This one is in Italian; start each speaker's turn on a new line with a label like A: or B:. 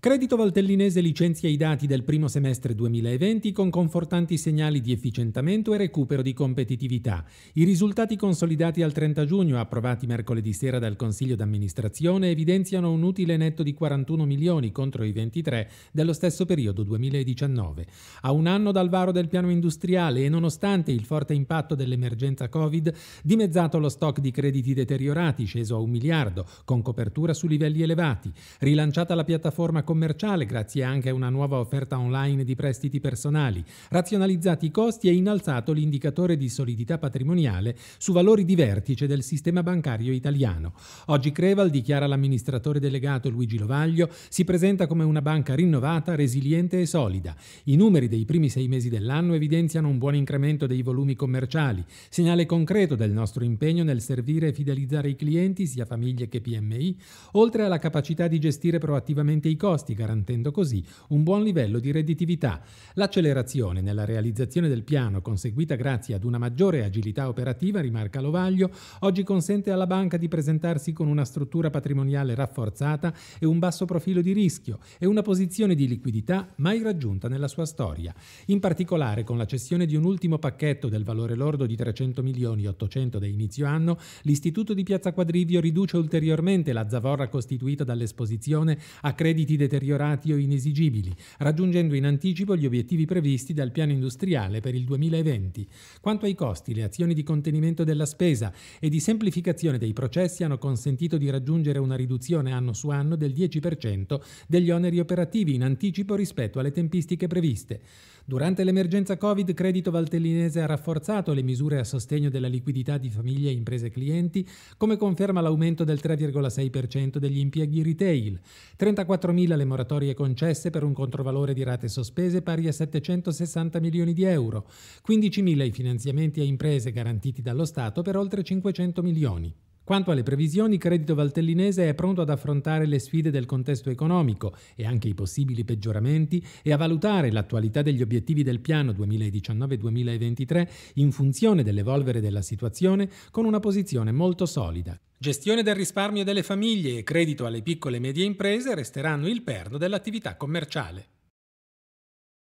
A: Credito Valtellinese licenzia i dati del primo semestre 2020 con confortanti segnali di efficientamento e recupero di competitività. I risultati consolidati al 30 giugno, approvati mercoledì sera dal Consiglio d'amministrazione, evidenziano un utile netto di 41 milioni contro i 23 dello stesso periodo 2019. A un anno dal varo del piano industriale e nonostante il forte impatto dell'emergenza Covid, dimezzato lo stock di crediti deteriorati, sceso a un miliardo, con copertura su livelli elevati, rilanciata la piattaforma commerciale grazie anche a una nuova offerta online di prestiti personali, razionalizzati i costi e innalzato l'indicatore di solidità patrimoniale su valori di vertice del sistema bancario italiano. Oggi Creval, dichiara l'amministratore delegato Luigi Lovaglio, si presenta come una banca rinnovata, resiliente e solida. I numeri dei primi sei mesi dell'anno evidenziano un buon incremento dei volumi commerciali, segnale concreto del nostro impegno nel servire e fidelizzare i clienti, sia famiglie che PMI, oltre alla capacità di gestire proattivamente i costi costi, garantendo così un buon livello di redditività. L'accelerazione nella realizzazione del piano, conseguita grazie ad una maggiore agilità operativa, rimarca Lovaglio, oggi consente alla banca di presentarsi con una struttura patrimoniale rafforzata e un basso profilo di rischio e una posizione di liquidità mai raggiunta nella sua storia. In particolare, con la cessione di un ultimo pacchetto del valore lordo di 300 milioni 800 da inizio anno, l'istituto di Piazza Quadrivio riduce ulteriormente la zavorra costituita dall'esposizione a crediti detenuti deteriorati o inesigibili, raggiungendo in anticipo gli obiettivi previsti dal piano industriale per il 2020. Quanto ai costi, le azioni di contenimento della spesa e di semplificazione dei processi hanno consentito di raggiungere una riduzione anno su anno del 10% degli oneri operativi in anticipo rispetto alle tempistiche previste. Durante l'emergenza Covid, Credito Valtellinese ha rafforzato le misure a sostegno della liquidità di famiglie, e imprese clienti, come conferma l'aumento del 3,6% degli impieghi retail. 34.000 le moratorie concesse per un controvalore di rate sospese pari a 760 milioni di euro, 15.000 i finanziamenti a imprese garantiti dallo Stato per oltre 500 milioni. Quanto alle previsioni, Credito Valtellinese è pronto ad affrontare le sfide del contesto economico e anche i possibili peggioramenti e a valutare l'attualità degli obiettivi del piano 2019-2023 in funzione dell'evolvere della situazione con una posizione molto solida. Gestione del risparmio delle famiglie e credito alle piccole e medie imprese resteranno il perno dell'attività commerciale.